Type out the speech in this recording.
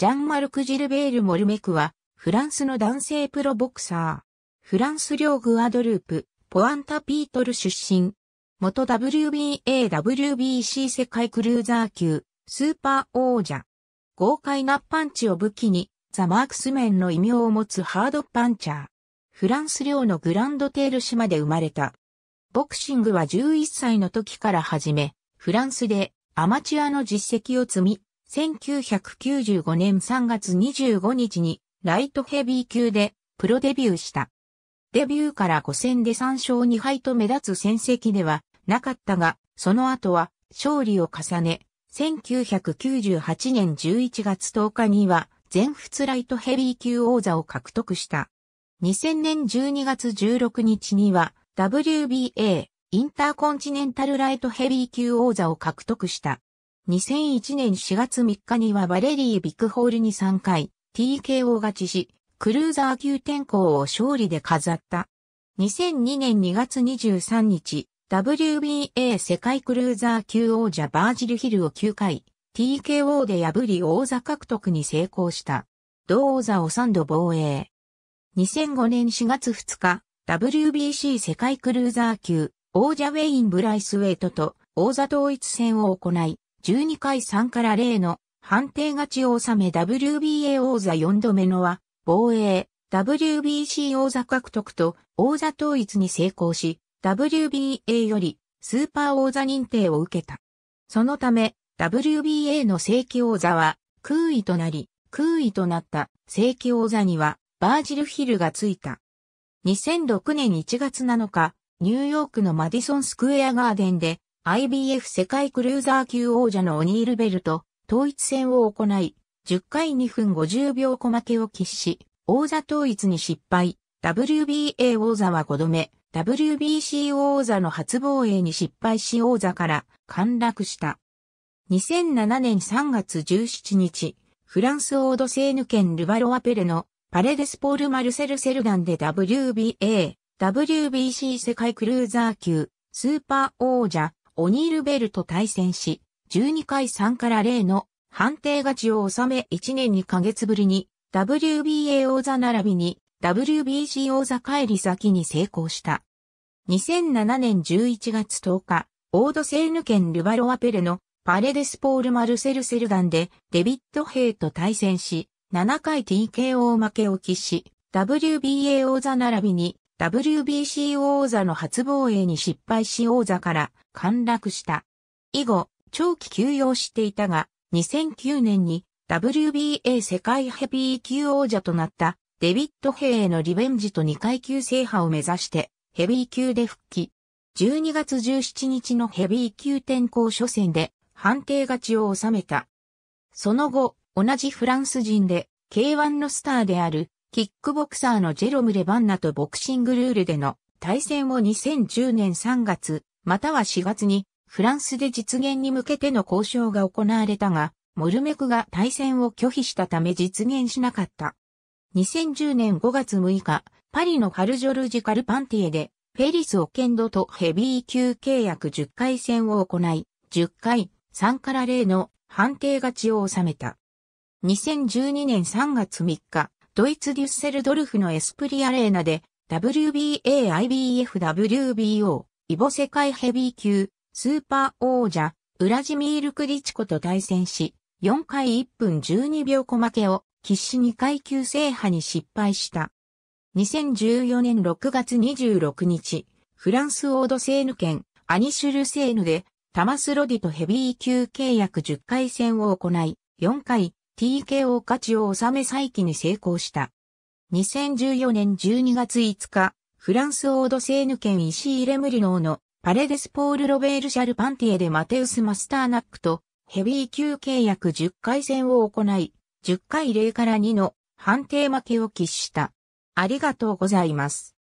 ジャンマルク・ジルベール・モルメクは、フランスの男性プロボクサー。フランス領グアドループ、ポアンタ・ピートル出身。元 WBA、WBC 世界クルーザー級、スーパー王者。豪快なパンチを武器に、ザ・マークスメンの異名を持つハードパンチャー。フランス領のグランドテール島で生まれた。ボクシングは11歳の時から始め、フランスでアマチュアの実績を積み、1995年3月25日にライトヘビー級でプロデビューした。デビューから5戦で3勝2敗と目立つ戦績ではなかったが、その後は勝利を重ね、1998年11月10日には全仏ライトヘビー級王座を獲得した。2000年12月16日には WBA インターコンチネンタルライトヘビー級王座を獲得した。2001年4月3日にはバレリー・ビッグホールに3回 TKO 勝ちし、クルーザー級天候を勝利で飾った。2002年2月23日、WBA 世界クルーザー級王者バージルヒルを9回、TKO で破り王座獲得に成功した。同王座を3度防衛。2005年4月2日、WBC 世界クルーザー級王者ウェイン・ブライスウェイトと王座統一戦を行い、12回3から0の判定勝ちを収め WBA 王座4度目のは、防衛、WBC 王座獲得と王座統一に成功し、WBA よりスーパー王座認定を受けた。そのため、WBA の正規王座は空位となり、空位となった正規王座にはバージルヒルがついた。2006年1月7日、ニューヨークのマディソンスクエアガーデンで IBF 世界クルーザー級王者のオニールベルト、統一戦を行い、10回2分50秒小負けを喫し、王座統一に失敗、WBA 王座は5度目、WBC 王座の初防衛に失敗し王座から陥落した。2007年3月17日、フランスオードセーヌ県ルバロアペレのパレデスポール・マルセル・セルダンで WBA、WBC 世界クルーザー級、スーパー王者、オニールベルと対戦し、12回3から0の判定勝ちを収め1年2ヶ月ぶりに WBA 王座並びに WBC 王座帰り先に成功した。2007年11月10日、オードセーヌ県ルバロアペレのパレデスポール・マルセル・セルダンでデビッド・ヘイと対戦し、7回 TKO 負けを喫し、WBA 王座並びに WBC 王座の初防衛に失敗し王座から陥落した。以後、長期休養していたが、2009年に WBA 世界ヘビー級王者となったデビッド・ヘイへのリベンジと2階級制覇を目指してヘビー級で復帰。12月17日のヘビー級転向初戦で判定勝ちを収めた。その後、同じフランス人で K1 のスターであるキックボクサーのジェロム・レバンナとボクシングルールでの対戦を2010年3月、または4月にフランスで実現に向けての交渉が行われたが、モルメクが対戦を拒否したため実現しなかった。2010年5月6日、パリのカルジョルジカルパンティエで、フェリス・オケンドとヘビー級契約10回戦を行い、10回、3から0の判定勝ちを収めた。2012年3月3日、ドイツデュッセルドルフのエスプリアレーナで、WBA、IBF、WBO、イボ世界ヘビー級、スーパー王者、ウラジミール・クリチコと対戦し、4回1分12秒小負けを、必死2階級制覇に失敗した。2014年6月26日、フランスオードセーヌ県アニシュルセーヌで、タマスロディとヘビー級契約10回戦を行い、4回、TKO 価値を収め再起に成功した。2014年12月5日、フランスオードセーヌ県石井レムリノーのパレデスポール・ロベール・シャルパンティエでマテウス・マスターナックとヘビー級契約10回戦を行い、10回0から2の判定負けを喫した。ありがとうございます。